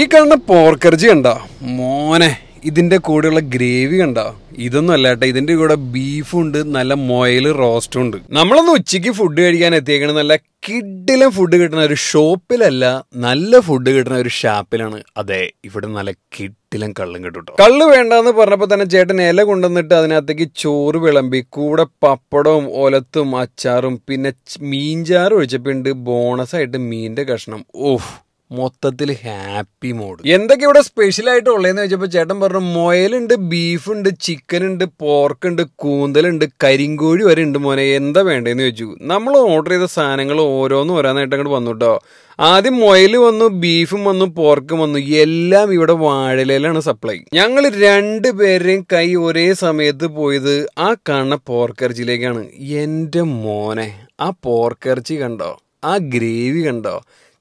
ഈ കാണുന്ന പോർക്കർജി കണ്ട മോനെ ഇതിന്റെ കൂടെയുള്ള ഗ്രേവി കണ്ട ഇതൊന്നും അല്ല കേട്ടോ ഇതിന്റെ കൂടെ ബീഫും ഉണ്ട് നല്ല മൊയല് റോസ്റ്റും ഉണ്ട് നമ്മളൊന്ന് ഉച്ചയ്ക്ക് ഫുഡ് കഴിക്കാൻ എത്തിയേക്കണ നല്ല കിഡിലും ഫുഡ് കിട്ടുന്ന ഒരു ഷോപ്പിലല്ല നല്ല ഫുഡ് കിട്ടുന്ന ഒരു ഷാപ്പിലാണ് അതെ ഇവിടെ നല്ല കിഡിലും കള്ളും കിട്ടും കള്ള് വേണ്ടെന്ന് പറഞ്ഞപ്പോൾ തന്നെ ചേട്ടൻ ഇല കൊണ്ടുവന്നിട്ട് അതിനകത്തേക്ക് ചോറ് വിളമ്പി കൂടെ പപ്പടവും ഒലത്തും അച്ചാറും പിന്നെ മീൻചാറും ഒഴിച്ചപ്പോൾ ബോണസ് ബോണസായിട്ട് മീനിന്റെ കഷ്ണം ഓഹ് മൊത്തത്തിൽ ഹാപ്പി മോഡ് എന്തൊക്കെ ഇവിടെ സ്പെഷ്യൽ ആയിട്ട് ഉള്ളതെന്ന് വെച്ചപ്പോൾ ചേട്ടൻ പറഞ്ഞു മൊയലുണ്ട് ബീഫ് ഉണ്ട് ചിക്കൻ ഉണ്ട് പോർക്ക് ഉണ്ട് കൂന്തലുണ്ട് കരിങ്കോഴി വരെ ഉണ്ട് മോനെ എന്താ വേണ്ടതെന്ന് ചോദിച്ചു നമ്മൾ ഓർഡർ ചെയ്ത സാധനങ്ങൾ ഓരോന്നും ഓരോന്നായിട്ട് അങ്ങോട്ട് വന്നു കേട്ടോ ആദ്യം മൊയൽ വന്നു ബീഫും വന്നു പോർക്കും വന്നു എല്ലാം ഇവിടെ വാഴലയിലാണ് സപ്ലൈ ഞങ്ങൾ രണ്ട് പേരുടെയും കൈ ഒരേ സമയത്ത് പോയത് ആ കാണുന്ന പോർക്കിറച്ചിയിലേക്കാണ് എൻ്റെ മോനെ ആ പോർക്കിറച്ചി കണ്ടോ ആ ഗ്രേവി കണ്ടോ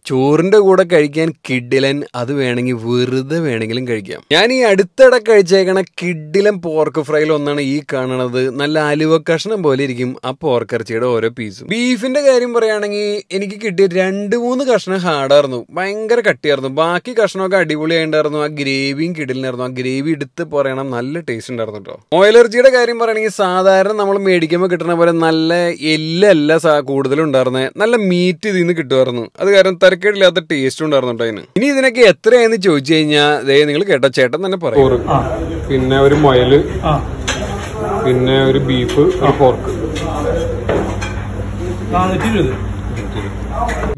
ചോറിന്റെ കൂടെ കഴിക്കാൻ കിഡിലൻ അത് വേണമെങ്കിൽ വെറുതെ വേണമെങ്കിലും കഴിക്കാം ഞാൻ ഈ അടുത്തിടെ കഴിച്ചേക്കണ കിഡിലൻ പോർക്ക് ഫ്രൈയിൽ ഒന്നാണ് ഈ കാണുന്നത് നല്ല അലുവ കഷ്ണം പോലെ ഇരിക്കും ആ പോർക്കിറച്ചിയുടെ ഓരോ പീസും ബീഫിന്റെ കാര്യം പറയുകയാണെങ്കിൽ എനിക്ക് കിട്ടിയ രണ്ട് മൂന്ന് കഷ്ണം ഹാർഡായിരുന്നു ഭയങ്കര കട്ടിയായിരുന്നു ബാക്കി കഷ്ണമൊക്കെ ആയിണ്ടായിരുന്നു ആ ഗ്രേവിയും കിഡിലിനായിരുന്നു ആ ഗ്രേവി എടുത്ത് പറയണം നല്ല ടേസ്റ്റ് ഉണ്ടായിരുന്നു കേട്ടോ ഓയിലർജിയുടെ കാര്യം പറയുകയാണെങ്കിൽ സാധാരണ നമ്മൾ മേടിക്കുമ്പോൾ കിട്ടുന്ന പോലെ നല്ല എല്ലല്ല കൂടുതലുണ്ടായിരുന്നത് നല്ല മീറ്റ് ഇതിൽ നിന്ന് കിട്ടുമായിരുന്നു അത് കാരണം മെനക്കേടില്ലാത്ത ടേസ്റ്റ് ഉണ്ടായിരുന്നു ഇനി ഇതിനൊക്കെ എത്രയാന്ന് ചോദിച്ചു കഴിഞ്ഞാൽ നിങ്ങൾ കേട്ട ചേട്ടൻ തന്നെ പറയും പിന്നെ ഒരു മുയല് പിന്നെ ഒരു ബീഫ് ഒരു പോർക്ക് നാനൂറ്റി ഇരുപത്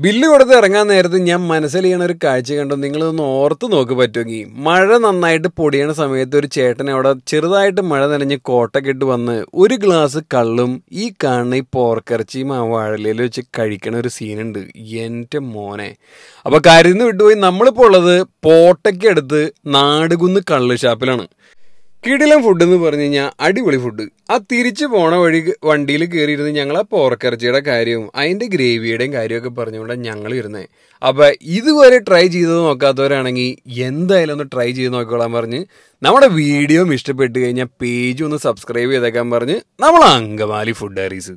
ബില്ല് കൊടുത്ത് ഇറങ്ങാൻ നേരത്ത് ഞാൻ മനസ്സിൽ ചെയ്യണ ഒരു കാഴ്ച കണ്ടു നിങ്ങളൊന്ന് ഓർത്ത് നോക്ക് പറ്റുമെങ്കിൽ മഴ നന്നായിട്ട് പൊടിയണ സമയത്ത് ഒരു ചേട്ടൻ അവിടെ ചെറുതായിട്ട് മഴ നനഞ്ഞ് കോട്ട ഇട്ട് വന്ന് ഒരു ഗ്ലാസ് കള്ളും ഈ കാണുന്ന ഈ പോർക്കിറച്ചിയും ആ വാഴലയിൽ വെച്ച് കഴിക്കണ ഒരു സീനുണ്ട് എൻ്റെ മോനെ അപ്പൊ കരുന്ന് വിട്ടുപോയി നമ്മളിപ്പോ ഉള്ളത് പോട്ടയ്ക്കടുത്ത് നാടുകുന്ന് കള്ള് ഷാപ്പിലാണ് കിടിലം ഫുഡ് എന്ന് പറഞ്ഞു കഴിഞ്ഞാൽ അടിപൊളി ഫുഡ് ആ തിരിച്ചു പോണ വഴി വണ്ടിയിൽ കയറിയിരുന്ന് ഞങ്ങൾ ആ പോർക്കിറച്ചിയുടെ കാര്യവും അതിൻ്റെ ഗ്രേവിയുടെയും കാര്യമൊക്കെ പറഞ്ഞുകൊണ്ട് ഞങ്ങൾ ഇരുന്നത് അപ്പോൾ ഇതുവരെ ട്രൈ ചെയ്ത് നോക്കാത്തവരാണെങ്കിൽ എന്തായാലും ഒന്ന് ട്രൈ ചെയ്ത് നോക്കിക്കോളാൻ പറഞ്ഞ് നമ്മുടെ വീഡിയോ ഇഷ്ടപ്പെട്ട് കഴിഞ്ഞാൽ പേജ് ഒന്ന് സബ്സ്ക്രൈബ് ചെയ്തേക്കാൻ പറഞ്ഞ് നമ്മൾ അങ്കമാലി ഫുഡ് ഡയറീസ്